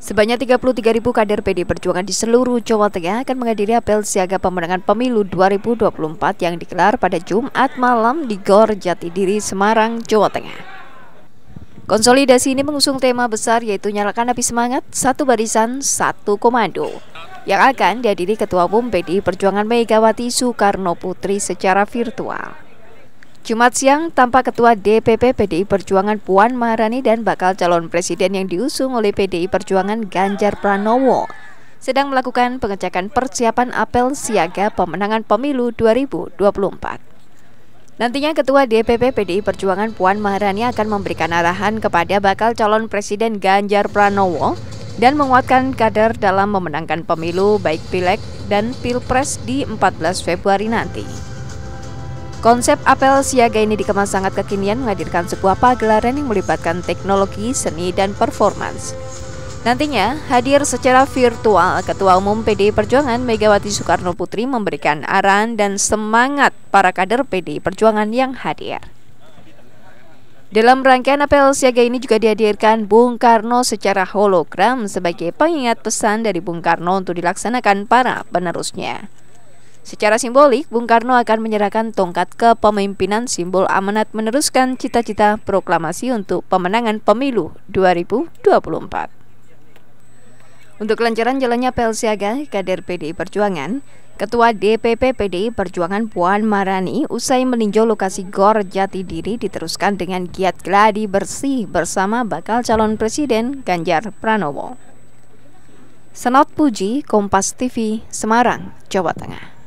Sebanyak 33 ribu kader PD Perjuangan di seluruh Jawa Tengah akan menghadiri apel siaga pemenangan pemilu 2024 yang digelar pada Jumat malam di Gor Jatidiri, Semarang, Jawa Tengah. Konsolidasi ini mengusung tema besar yaitu nyalakan api semangat, satu barisan, satu komando yang akan dihadiri Ketua Umum PD Perjuangan Megawati Soekarno Putri secara virtual. Jumat siang, tampak Ketua DPP PDI Perjuangan Puan Maharani dan bakal calon presiden yang diusung oleh PDI Perjuangan Ganjar Pranowo sedang melakukan pengecekan persiapan apel siaga pemenangan pemilu 2024. Nantinya Ketua DPP PDI Perjuangan Puan Maharani akan memberikan arahan kepada bakal calon presiden Ganjar Pranowo dan menguatkan kader dalam memenangkan pemilu baik pileg dan pilpres di 14 Februari nanti. Konsep apel siaga ini dikemas sangat kekinian menghadirkan sebuah pagelaran yang melibatkan teknologi, seni, dan performance. Nantinya, hadir secara virtual Ketua Umum PDI Perjuangan Megawati Soekarno Putri memberikan arahan dan semangat para kader PDI Perjuangan yang hadir. Dalam rangkaian apel siaga ini juga dihadirkan Bung Karno secara hologram sebagai pengingat pesan dari Bung Karno untuk dilaksanakan para penerusnya. Secara simbolik, Bung Karno akan menyerahkan tongkat kepemimpinan simbol amanat meneruskan cita-cita proklamasi untuk pemenangan pemilu 2024. Untuk kelancaran jalannya PL kader PDI Perjuangan, Ketua DPP PDI Perjuangan Puan Marani usai meninjau lokasi GOR Jati Diri diteruskan dengan giat gladi bersih bersama bakal calon presiden Ganjar Pranowo. Senot Puji, Kompas TV, Semarang, Jawa Tengah.